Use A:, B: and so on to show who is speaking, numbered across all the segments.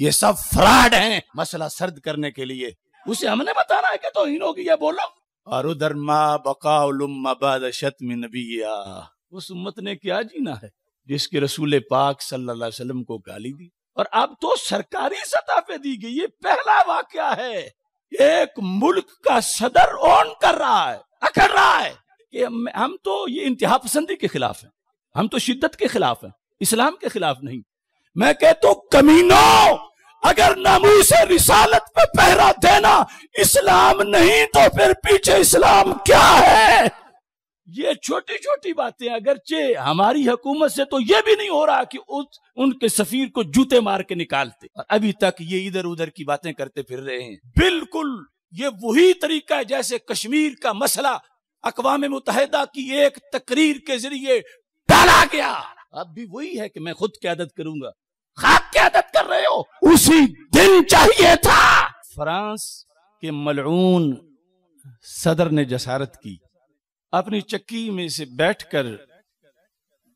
A: ये सब फ्रॉड हैं मसला सर्द करने के लिए उसे हमने बताना है कि तो हीन होगी ये बोलो और उधर माँ नबिया उस उम्मत ने क्या जीना है जिसके रसूल पाक सल्लल्लाहु अलैहि वसल्लम को गाली दी और अब तो सरकारी सतह पे दी गई ये पहला वाक्य है एक मुल्क का सदर ऑन कर रहा है अकड़ रहा है कि हम, तो ये इंतहा पसंदी के खिलाफ हैं हम तो शिद्दत के खिलाफ हैं इस्लाम के खिलाफ नहीं मैं कहता तो हूं कमीनो अगर नामू से रिसालत पे पहरा देना इस्लाम नहीं तो फिर पीछे इस्लाम क्या है ये छोटी छोटी बातें अगरचे हमारी हुकूमत से तो ये भी नहीं हो रहा कि उस उनके सफीर को जूते मार के निकालते और अभी तक ये इधर उधर की बातें करते फिर रहे हैं बिल्कुल ये वही तरीका है जैसे कश्मीर का मसला अकवाम मुतहदा की एक तकरीर के जरिए डाला गया अब भी वही है कि मैं खुद क्यादत करूंगा क्यादत कर रहे हो उसी दिन चाहिए था फ्रांस के मलून सदर ने जसारत की अपनी चक्की में से बैठकर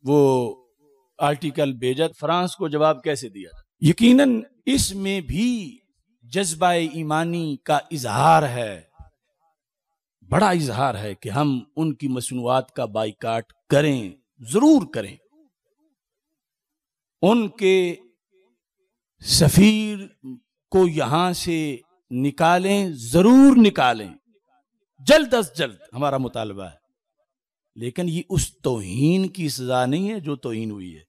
A: वो आर्टिकल भेजा फ्रांस को जवाब कैसे दिया यकीनन इसमें भी जज्बा ईमानी का इजहार है बड़ा इजहार है कि हम उनकी मसनूआत का बाइकाट करें जरूर करें उनके सफ़ीर को यहां से निकालें जरूर निकालें जल्द अज जल्द हमारा मुतालबा है लेकिन ये उस तोहन की सजा नहीं है जो तोहन हुई है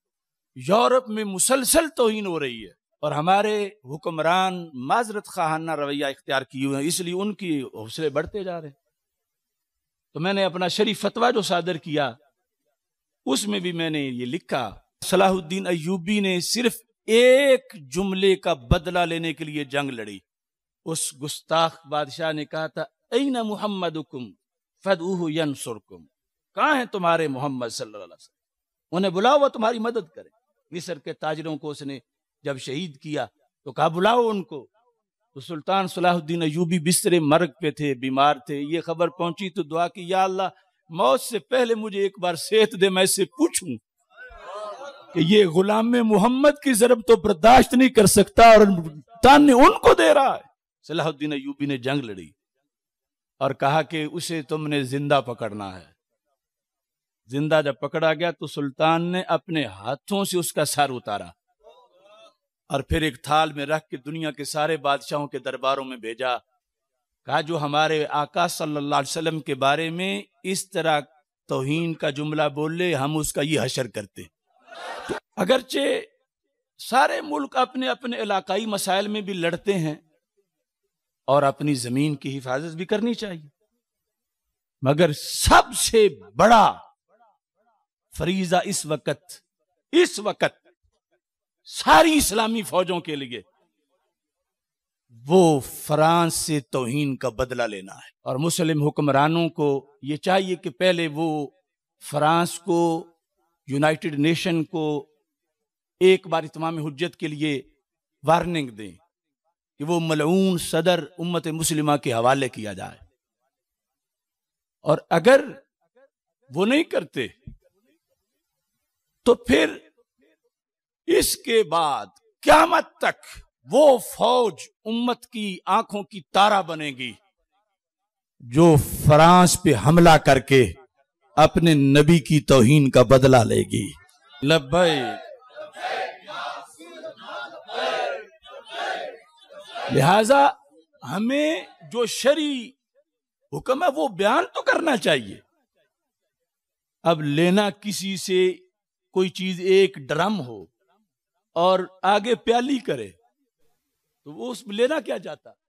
A: यूरोप में मुसलसल तोहन हो रही है और हमारे हुक्मरान माजरत खाना रवैया इख्तियार किए हुए हैं इसलिए उनकी हौसले बढ़ते जा रहे हैं तो मैंने अपना शरीफ फतवा जो सादर किया उसमें भी मैंने ये लिखा सलाहुद्दीन अयूबी ने सिर्फ एक जुमले का बदला लेने के लिए जंग लड़ी उस गुस्ताख बादशाह ने कहा था ऐ न मोहम्मद फदूहसुरकुम कहा है तुम्हारे मोहम्मद उन्हें बुलाओ तुम्हारी मदद करे मिसर के ताजरों को उसने जब शहीद किया तो कहा बुलाओ उनको तो सुल्तान सलाहुद्दीन अयूबी बिस्तरे मर्ग पे थे बीमार थे ये खबर पहुंची तो दुआ की या अल्लाह मौत से पहले मुझे एक बार सेहत दे मैं इससे पूछूं कि ये गुलाम मोहम्मद की जरब तो बर्दाश्त नहीं कर सकता और ताने उनको दे रहा है सलाहुद्दीन अयूबी ने जंग लड़ी और कहा कि उसे तुमने जिंदा पकड़ना है जिंदा जब पकड़ा गया तो सुल्तान ने अपने हाथों से उसका सर उतारा और फिर एक थाल में रख के दुनिया के सारे बादशाहों के दरबारों में भेजा कहा जो हमारे आकाश सल्लल्लाहु अलैहि वसल्लम के बारे में इस तरह तोहीन का जुमला बोले हम उसका ये हशर करते अगरचे सारे मुल्क अपने अपने इलाकाई मसाइल में भी लड़ते हैं और अपनी जमीन की हिफाजत भी करनी चाहिए मगर सबसे बड़ा फरीजा इस वक्त इस वक्त सारी इस्लामी फौजों के लिए वो फ्रांस से तोहीन का बदला लेना है और मुस्लिम हुक्मरानों को ये चाहिए कि पहले वो फ्रांस को यूनाइटेड नेशन को एक बार इतमाम हजत के लिए वार्निंग दें कि वो मलून सदर उम्मत मुस्लिमा के हवाले किया जाए और अगर वो नहीं करते तो फिर इसके बाद क्यामत तक वो फौज उम्मत की आंखों की तारा बनेगी जो फ्रांस पे हमला करके अपने नबी की तोहन का बदला लेगी लब्बई लिहाजा हमें जो शरी हुक्म है वो बयान तो करना चाहिए अब लेना किसी से कोई चीज एक ड्रम हो और आगे प्याली करे तो वो उस लेना क्या जाता